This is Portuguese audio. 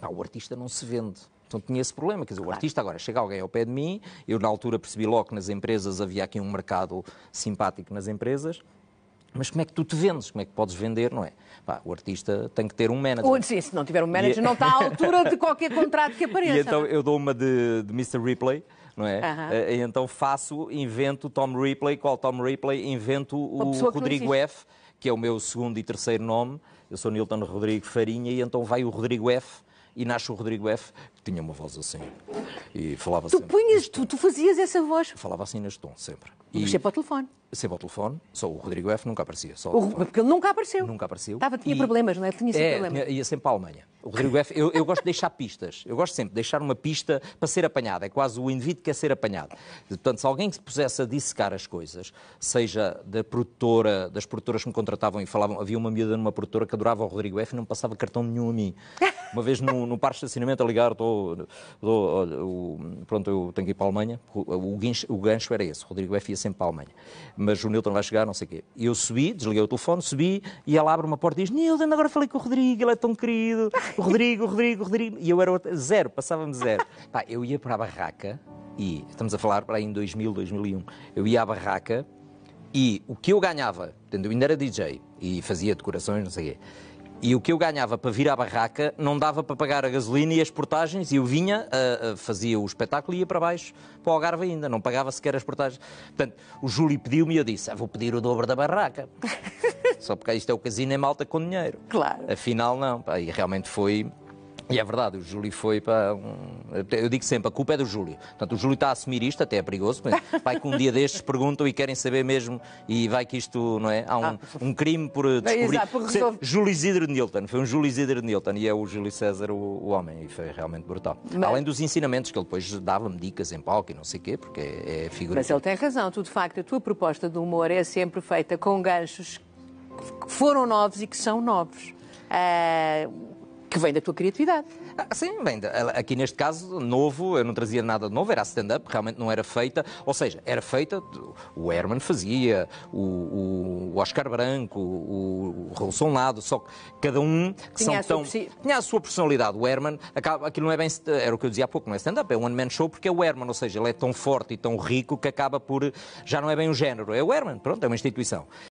Pá, o artista não se vende. Então tinha esse problema, quer dizer, claro. o artista agora chega alguém ao pé de mim, eu na altura percebi logo que nas empresas havia aqui um mercado simpático nas empresas, mas como é que tu te vendes? Como é que podes vender, não é? Pá, o artista tem que ter um manager. Ou, sim, se não tiver um manager, e... não está à altura de qualquer contrato que apareça. E então é? eu dou uma de, de Mr. Ripley, não é? Uh eh, -huh. E então faço, invento Tom Ripley, qual Tom Ripley? Invento o Rodrigo F., que é o meu segundo e terceiro nome. Eu sou Nilton Rodrigo Farinha, e então vai o Rodrigo F e nasce o Rodrigo F., tinha uma voz assim. E falava tu Punhas, tu, tu fazias essa voz? Falava assim neste tom, sempre. E... Mas sempre ao telefone. Sempre ao telefone, só o Rodrigo F nunca aparecia. Só o... Porque ele nunca apareceu. Nunca apareceu. Tava, tinha e... problemas, não é? Tinha sempre é, problemas. Ia sempre para a Alemanha. O Rodrigo F, eu, eu gosto de deixar pistas. Eu gosto sempre de deixar uma pista para ser apanhada. É quase o indivíduo que quer ser apanhado. Portanto, se alguém se pusesse a dissecar as coisas, seja da produtora, das produtoras que me contratavam e falavam, havia uma miúda numa produtora que adorava o Rodrigo F e não passava cartão nenhum a mim. Uma vez no, no parque de estacionamento a ligar, estou dou, dou, pronto, eu tenho que ir para a Alemanha, o, o gancho era esse, o Rodrigo F ia sempre para a Alemanha, mas o Newton vai chegar, não sei o quê. eu subi, desliguei o telefone, subi, e ela abre uma porta e diz, Newton, agora falei com o Rodrigo, ele é tão querido, o Rodrigo, o Rodrigo, o Rodrigo, e eu era zero, passava-me zero. Pá, eu ia para a barraca, e estamos a falar para aí em 2000, 2001, eu ia à barraca, e o que eu ganhava, eu ainda era DJ, e fazia decorações, não sei o quê, e o que eu ganhava para vir à barraca não dava para pagar a gasolina e as portagens, e eu vinha, uh, uh, fazia o espetáculo e ia para baixo, para o Algarve ainda, não pagava sequer as portagens. Portanto, o Júlio pediu-me e eu disse: ah, vou pedir o dobro da barraca. Só porque isto é o casino em é malta com dinheiro. Claro. Afinal, não. E realmente foi e é verdade, o Júlio foi para. Eu digo sempre, a culpa é do Júlio. Portanto, o Júlio está a assumir isto, até é perigoso. mas Vai que um dia destes perguntam e querem saber mesmo, e vai que isto, não é? Há um, ah. um crime por eh, descobrir. Não, porque... Ser, Júlio Isidro Newton, foi um Júlio Isidro Newton, e é o Júlio César o, o homem, e foi realmente brutal. Mas... Além dos ensinamentos que ele depois dava-me dicas em palco e não sei o quê, porque é, é figura. Mas ele tem razão, tu de facto, a tua proposta de humor é sempre feita com ganchos que foram novos e que são novos. Uh que vem da tua criatividade. Ah, sim, bem, aqui neste caso, novo, eu não trazia nada de novo, era stand-up, realmente não era feita, ou seja, era feita, o Herman fazia, o, o Oscar Branco, o, o Rolson Lado, só que cada um que tinha são tão... Possi... Tinha a sua personalidade, o Herman, aquilo não é bem, era o que eu dizia há pouco, não é stand-up, é um one-man show porque é o Herman, ou seja, ele é tão forte e tão rico que acaba por, já não é bem um género, é o Herman, pronto, é uma instituição.